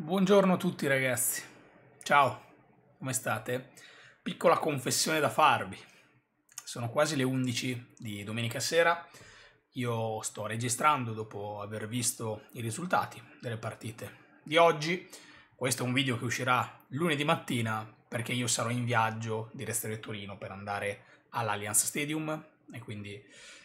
Buongiorno a tutti ragazzi, ciao, come state? Piccola confessione da farvi, sono quasi le 11 di domenica sera, io sto registrando dopo aver visto i risultati delle partite di oggi, questo è un video che uscirà lunedì mattina perché io sarò in viaggio di restare a Torino per andare all'Allianz Stadium e quindi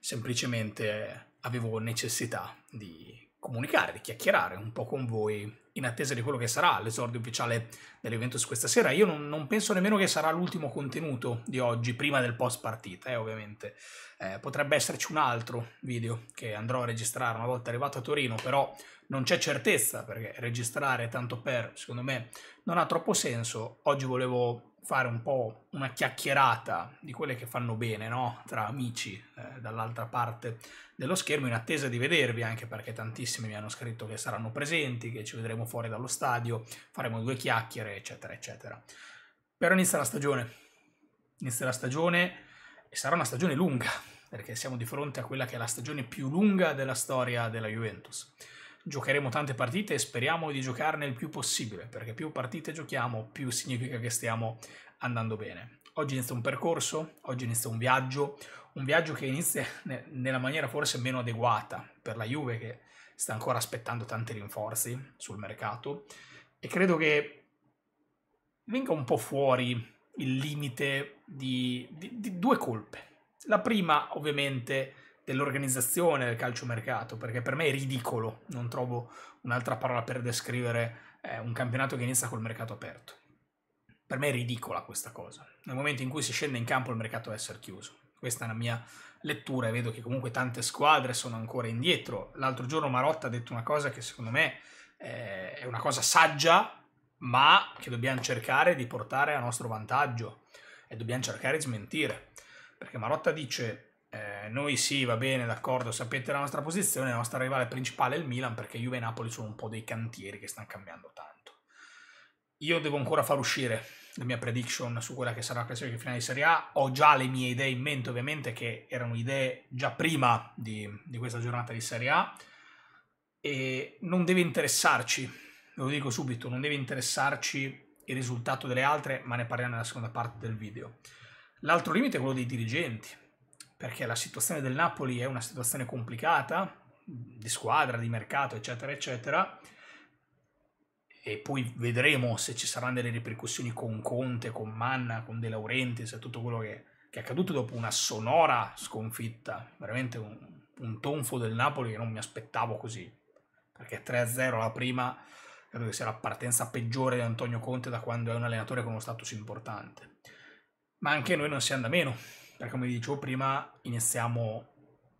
semplicemente avevo necessità di comunicare, di chiacchierare un po' con voi in attesa di quello che sarà l'esordio ufficiale dell'evento su questa sera. Io non, non, penso nemmeno che sarà l'ultimo contenuto di oggi, prima del post partita, eh, ovviamente. Eh, potrebbe esserci un altro video che andrò a registrare una volta arrivato a Torino, però non c'è certezza perché registrare tanto per, secondo me, non ha troppo senso. Oggi volevo fare un po' una chiacchierata di quelle che fanno bene, no? Tra amici eh, dall'altra parte dello schermo in attesa di vedervi, anche perché tantissimi mi hanno scritto che saranno presenti, che ci vedremo fuori dallo stadio, faremo due chiacchiere, eccetera, eccetera. Però inizia la stagione. Inizia la stagione e sarà una stagione lunga, perché siamo di fronte a quella che è la stagione più lunga della storia della Juventus giocheremo tante partite e speriamo di giocarne il più possibile, perché più partite giochiamo, più significa che stiamo andando bene. Oggi inizia un percorso, oggi inizia un viaggio, un viaggio che inizia nella maniera forse meno adeguata per la Juve che sta ancora aspettando tanti rinforzi sul mercato e credo che venga un po' fuori il limite di, di, di due colpe. La prima ovviamente dell'organizzazione del calciomercato, perché per me è ridicolo, non trovo un'altra parola per descrivere eh, un campionato che inizia col mercato aperto. Per me è ridicola questa cosa. Nel momento in cui si scende in campo il mercato deve essere chiuso. Questa è la mia lettura e vedo che comunque tante squadre sono ancora indietro. L'altro giorno Marotta ha detto una cosa che secondo me eh, è una cosa saggia, ma che dobbiamo cercare di portare a nostro vantaggio e dobbiamo cercare di smentire. Perché Marotta dice eh, noi sì, va bene, d'accordo, sapete la nostra posizione, la nostra rivale principale è il Milan perché Juve e Napoli sono un po' dei cantieri che stanno cambiando tanto. Io devo ancora far uscire la mia prediction su quella che sarà la classifica finale di Serie A. Ho già le mie idee in mente, ovviamente, che erano idee già prima di, di questa giornata di Serie A. E non deve interessarci, ve lo dico subito, non deve interessarci il risultato delle altre, ma ne parliamo nella seconda parte del video. L'altro limite è quello dei dirigenti perché la situazione del Napoli è una situazione complicata, di squadra, di mercato, eccetera, eccetera, e poi vedremo se ci saranno delle ripercussioni con Conte, con Manna, con De Laurenti, se cioè tutto quello che, che, è accaduto dopo una sonora sconfitta, veramente un, un tonfo del Napoli che non mi aspettavo così, perché 3-0 la prima credo che sia la partenza peggiore di Antonio Conte da quando è un allenatore con uno status importante. Ma anche noi non si anda meno, perché come vi dicevo prima iniziamo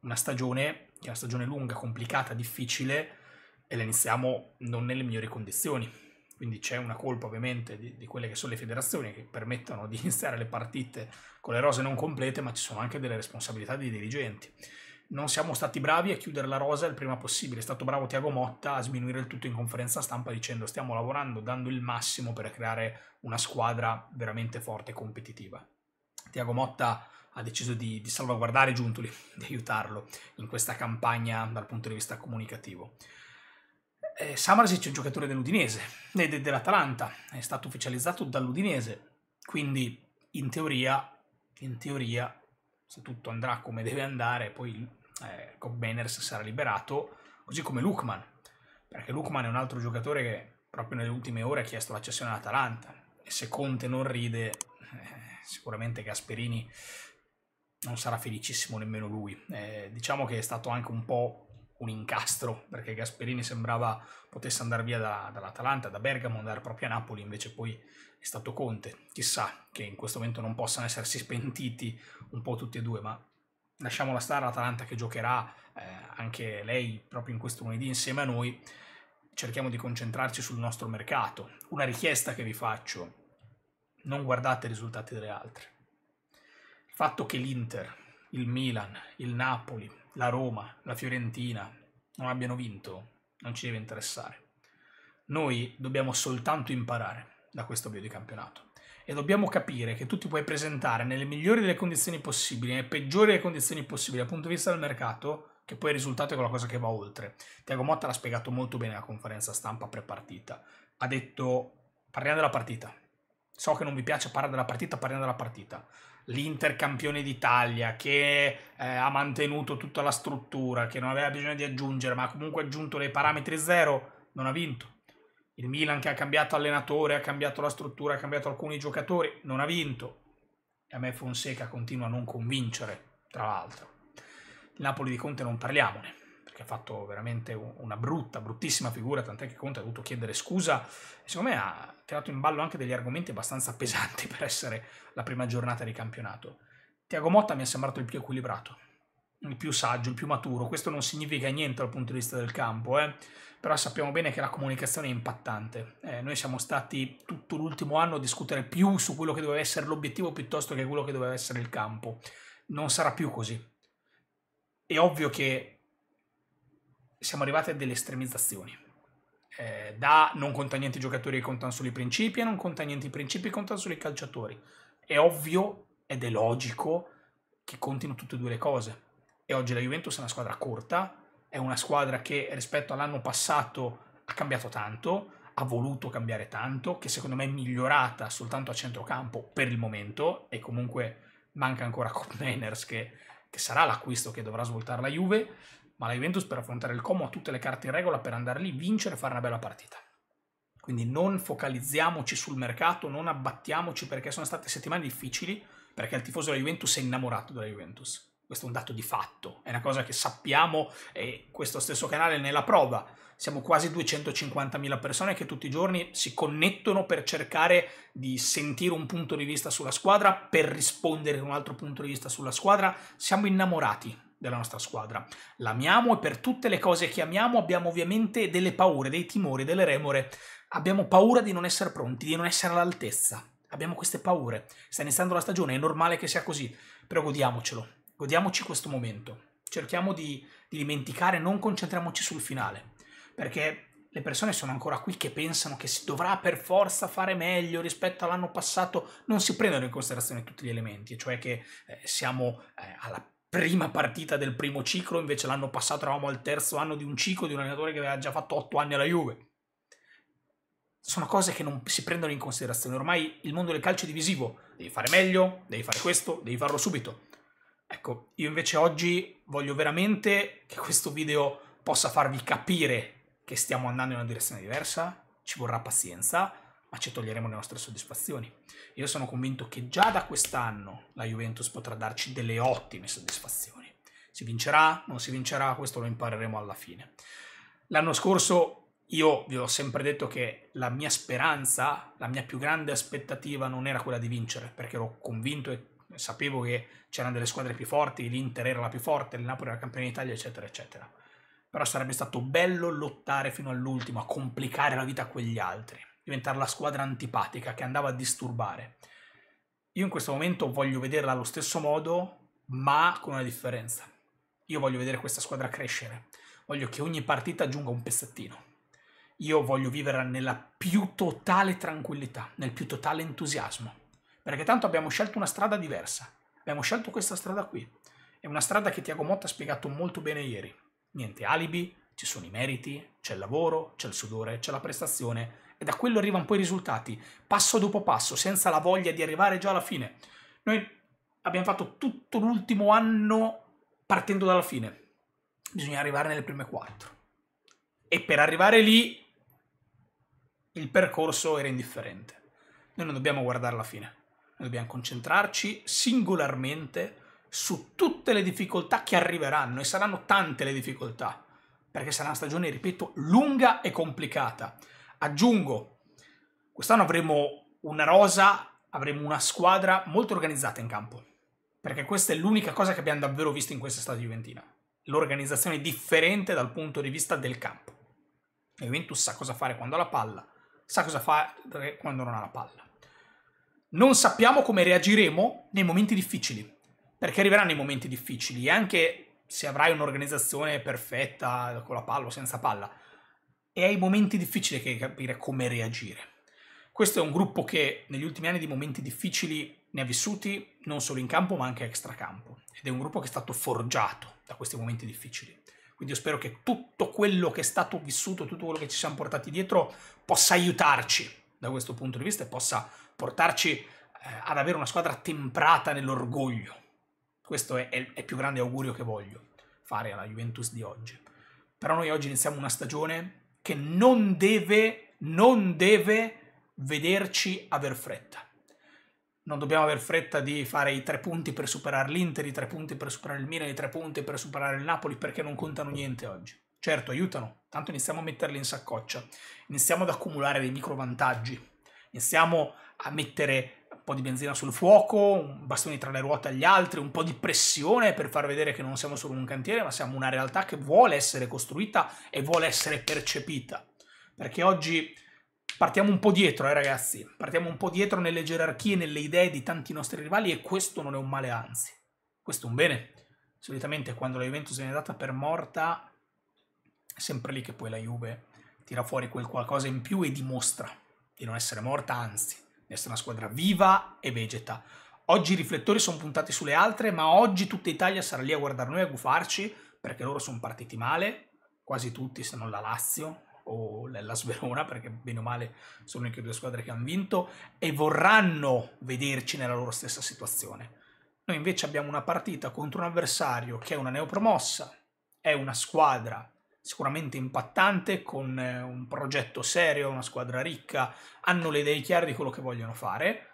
una stagione, che è una stagione lunga, complicata, difficile, e la iniziamo non nelle migliori condizioni. Quindi c'è una colpa ovviamente di, di, quelle che sono le federazioni che permettono di iniziare le partite con le rose non complete, ma ci sono anche delle responsabilità dei dirigenti. Non siamo stati bravi a chiudere la rosa il prima possibile. È stato bravo Tiago Motta a sminuire il tutto in conferenza stampa dicendo stiamo lavorando, dando il massimo per creare una squadra veramente forte e competitiva. Tiago Motta ha deciso di, di salvaguardare Giuntoli, di aiutarlo in questa campagna dal punto di vista comunicativo. Eh, Samarsic è un giocatore dell'Udinese, de, eh, de, dell'Atalanta, è stato ufficializzato dall'Udinese, quindi in teoria, in teoria, se tutto andrà come deve andare, poi eh, Cobb sarà liberato, così come Lukman, perché Lukman è un altro giocatore che proprio nelle ultime ore ha chiesto la cessione all'Atalanta, e se Conte non ride, eh, sicuramente Gasperini non sarà felicissimo nemmeno lui. Eh, diciamo che è stato anche un po' un incastro, perché Gasperini sembrava potesse andare via da, dall'Atalanta, da Bergamo, andare proprio a Napoli, invece poi è stato Conte. Chissà che in questo momento non possano essersi spentiti un po' tutti e due, ma lasciamola stare l'Atalanta che giocherà eh, anche lei proprio in questo lunedì insieme a noi. Cerchiamo di concentrarci sul nostro mercato. Una richiesta che vi faccio, non guardate i risultati delle altre fatto che l'Inter, il Milan, il Napoli, la Roma, la Fiorentina non abbiano vinto non ci deve interessare. Noi dobbiamo soltanto imparare da questo video di campionato e dobbiamo capire che tu ti puoi presentare nelle migliori delle condizioni possibili, nelle peggiori delle condizioni possibili dal punto di vista del mercato, che poi il risultato è qualcosa che va oltre. Tiago Motta l'ha spiegato molto bene alla conferenza stampa pre-partita. Ha detto, parliamo della partita. So che non vi piace parlare della partita, parliamo della partita l'Inter campione d'Italia, che eh, ha mantenuto tutta la struttura, che non aveva bisogno di aggiungere, ma ha comunque aggiunto dei parametri zero, non ha vinto. Il Milan che ha cambiato allenatore, ha cambiato la struttura, ha cambiato alcuni giocatori, non ha vinto. E a me Fonseca continua a non convincere, tra l'altro. Il Napoli di Conte non parliamone perché ha fatto veramente una brutta, bruttissima figura, tant'è che Conte ha dovuto chiedere scusa. Secondo me ha tirato in ballo anche degli argomenti abbastanza pesanti per essere la prima giornata di campionato. Tiago Motta mi è sembrato il più equilibrato, il più saggio, il più maturo. Questo non significa niente dal punto di vista del campo, eh? però sappiamo bene che la comunicazione è impattante. Eh, noi siamo stati tutto l'ultimo anno a discutere più su quello che doveva essere l'obiettivo piuttosto che quello che doveva essere il campo. Non sarà più così. È ovvio che siamo arrivati a delle estremizzazioni. Eh, da non conta niente i giocatori che contano solo i principi a non conta niente i principi che contano solo i calciatori. È ovvio ed è logico che contino tutte e due le cose. E oggi la Juventus è una squadra corta, è una squadra che rispetto all'anno passato ha cambiato tanto, ha voluto cambiare tanto, che secondo me è migliorata soltanto a centrocampo per il momento e comunque manca ancora Kurt che, che sarà l'acquisto che dovrà svoltare la Juve ma la Juventus per affrontare il Como ha tutte le carte in regola per andare lì, vincere e fare una bella partita. Quindi non focalizziamoci sul mercato, non abbattiamoci perché sono state settimane difficili, perché il tifoso della Juventus è innamorato della Juventus. Questo è un dato di fatto, è una cosa che sappiamo e questo stesso canale ne la prova. Siamo quasi 250.000 persone che tutti i giorni si connettono per cercare di sentire un punto di vista sulla squadra, per rispondere a un altro punto di vista sulla squadra. Siamo innamorati della nostra squadra. L'amiamo e per tutte le cose che amiamo abbiamo ovviamente delle paure, dei timori, delle remore. Abbiamo paura di non essere pronti, di non essere all'altezza. Abbiamo queste paure. Sta iniziando la stagione, è normale che sia così, però godiamocelo. Godiamoci questo momento. Cerchiamo di, di dimenticare, non concentriamoci sul finale, perché le persone sono ancora qui che pensano che si dovrà per forza fare meglio rispetto all'anno passato, non si prendono in considerazione tutti gli elementi, cioè che eh, siamo eh, alla prima partita del primo ciclo, invece l'anno passato, eravamo al terzo anno di un ciclo di un allenatore che aveva già fatto otto anni alla Juve. Sono cose che non si prendono in considerazione. Ormai il mondo del calcio è divisivo. Devi fare meglio, devi fare questo, devi farlo subito. Ecco, io invece oggi voglio veramente che questo video possa farvi capire che stiamo andando in una direzione diversa. Ci vorrà pazienza ma ci toglieremo le nostre soddisfazioni. Io sono convinto che già da quest'anno la Juventus potrà darci delle ottime soddisfazioni. Si vincerà, non si vincerà, questo lo impareremo alla fine. L'anno scorso io vi ho sempre detto che la mia speranza, la mia più grande aspettativa non era quella di vincere, perché ero convinto e sapevo che c'erano delle squadre più forti, l'Inter era la più forte, il Napoli era campione d'Italia, eccetera, eccetera. Però sarebbe stato bello lottare fino all'ultimo, a complicare la vita a quegli altri diventare la squadra antipatica che andava a disturbare. Io in questo momento voglio vederla allo stesso modo, ma con una differenza. Io voglio vedere questa squadra crescere. Voglio che ogni partita aggiunga un pezzettino. Io voglio vivere nella più totale tranquillità, nel più totale entusiasmo. Perché tanto abbiamo scelto una strada diversa. Abbiamo scelto questa strada qui. È una strada che Tiago Motta ha spiegato molto bene ieri. Niente alibi, ci sono i meriti, c'è il lavoro, c'è il sudore, c'è la prestazione, e da quello arrivano poi i risultati, passo dopo passo, senza la voglia di arrivare già alla fine. Noi abbiamo fatto tutto l'ultimo anno partendo dalla fine, bisogna arrivare nelle prime quattro. E per arrivare lì il percorso era indifferente. Noi non dobbiamo guardare la fine, noi dobbiamo concentrarci singolarmente su tutte le difficoltà che arriveranno e saranno tante le difficoltà, perché sarà una stagione, ripeto, lunga e complicata. Aggiungo, quest'anno avremo una rosa, avremo una squadra molto organizzata in campo, perché questa è l'unica cosa che abbiamo davvero visto in questa quest'estate juventina, l'organizzazione differente dal punto di vista del campo. La Juventus sa cosa fare quando ha la palla, sa cosa fare quando non ha la palla. Non sappiamo come reagiremo nei momenti difficili, perché arriveranno i momenti difficili, e anche se avrai un'organizzazione perfetta, con la palla o senza palla, e ai momenti difficili che capire come reagire. Questo è un gruppo che negli ultimi anni di momenti difficili ne ha vissuti non solo in campo ma anche extracampo ed è un gruppo che è stato forgiato da questi momenti difficili. Quindi io spero che tutto quello che è stato vissuto, tutto quello che ci siamo portati dietro possa aiutarci da questo punto di vista e possa portarci eh, ad avere una squadra temprata nell'orgoglio. Questo è, è, il più grande augurio che voglio fare alla Juventus di oggi. Però noi oggi iniziamo una stagione che non deve, non deve vederci aver fretta. Non dobbiamo aver fretta di fare i tre punti per superare l'Inter, i tre punti per superare il Milan, i tre punti per superare il Napoli, perché non contano niente oggi. Certo, aiutano, tanto iniziamo a metterli in saccoccia, iniziamo ad accumulare dei micro vantaggi, iniziamo a mettere po' di benzina sul fuoco, bastoni tra le ruote agli altri, un po' di pressione per far vedere che non siamo solo un cantiere, ma siamo una realtà che vuole essere costruita e vuole essere percepita. Perché oggi partiamo un po' dietro, eh ragazzi, partiamo un po' dietro nelle gerarchie, nelle idee di tanti nostri rivali e questo non è un male, anzi, questo è un bene. Solitamente quando la Juventus viene data per morta, è sempre lì che poi la Juve tira fuori quel qualcosa in più e dimostra di non essere morta, anzi essere una squadra viva e vegeta. Oggi i riflettori sono puntati sulle altre, ma oggi tutta Italia sarà lì a guardare noi e a gufarci, perché loro sono partiti male, quasi tutti, se non la Lazio o la Sverona, perché bene o male sono anche due squadre che hanno vinto, e vorranno vederci nella loro stessa situazione. Noi invece abbiamo una partita contro un avversario che è una neopromossa, è una squadra sicuramente impattante, con eh, un progetto serio, una squadra ricca, hanno le idee chiare di quello che vogliono fare,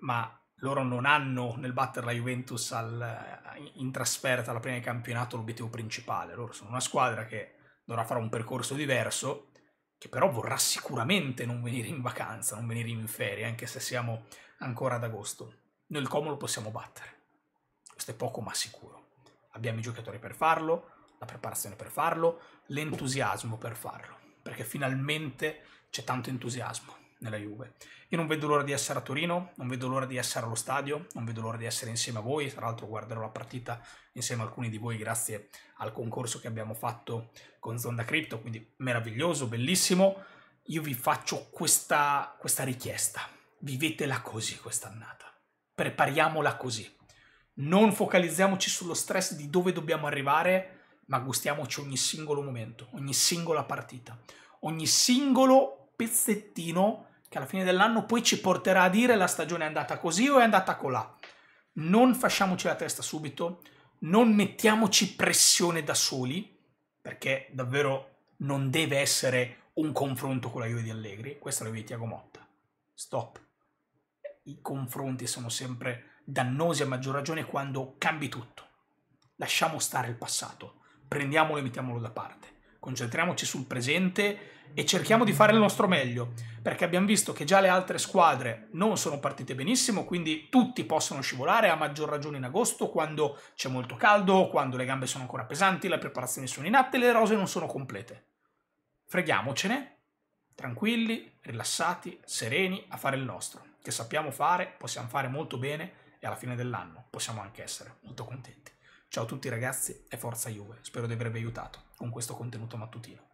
ma loro non hanno nel battere la Juventus al, eh, in trasferta alla prima di campionato l'obiettivo principale, loro sono una squadra che dovrà fare un percorso diverso, che però vorrà sicuramente non venire in vacanza, non venire in ferie, anche se siamo ancora ad agosto. Noi il Como lo possiamo battere, questo è poco ma sicuro. Abbiamo i giocatori per farlo, la preparazione per farlo, l'entusiasmo per farlo, perché finalmente c'è tanto entusiasmo nella Juve. Io non vedo l'ora di essere a Torino, non vedo l'ora di essere allo stadio, non vedo l'ora di essere insieme a voi, tra l'altro guarderò la partita insieme a alcuni di voi grazie al concorso che abbiamo fatto con Zonda Crypto, quindi meraviglioso, bellissimo. Io vi faccio questa, questa richiesta, vivetela così quest'annata, prepariamola così. Non focalizziamoci sullo stress di dove dobbiamo arrivare, ma gustiamoci ogni singolo momento, ogni singola partita, ogni singolo pezzettino che alla fine dell'anno poi ci porterà a dire la stagione è andata così o è andata colà. Non facciamoci la testa subito, non mettiamoci pressione da soli, perché davvero non deve essere un confronto con la Juve di Allegri, questa è la Juve di Tiago Motta. Stop. I confronti sono sempre dannosi a maggior ragione quando cambi tutto. Lasciamo stare il passato prendiamolo e mettiamolo da parte. Concentriamoci sul presente e cerchiamo di fare il nostro meglio, perché abbiamo visto che già le altre squadre non sono partite benissimo, quindi tutti possono scivolare, a maggior ragione in agosto, quando c'è molto caldo, quando le gambe sono ancora pesanti, le preparazioni sono in atto e le rose non sono complete. Freghiamocene, tranquilli, rilassati, sereni a fare il nostro, che sappiamo fare, possiamo fare molto bene e alla fine dell'anno possiamo anche essere molto contenti. Ciao a tutti ragazzi e forza Juve, spero di avervi aiutato con questo contenuto mattutino.